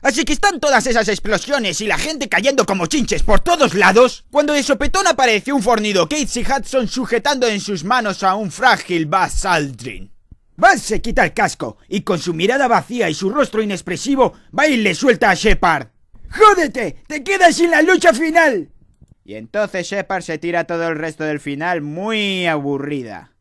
Así que están todas esas explosiones y la gente cayendo como chinches por todos lados, cuando de sopetón aparece un fornido Gates y Hudson sujetando en sus manos a un frágil Buzz Aldrin. Buzz se quita el casco y con su mirada vacía y su rostro inexpresivo va y le suelta a Shepard. ¡Jódete! ¡Te quedas sin la lucha final! Y entonces Shepard se tira todo el resto del final muy aburrida.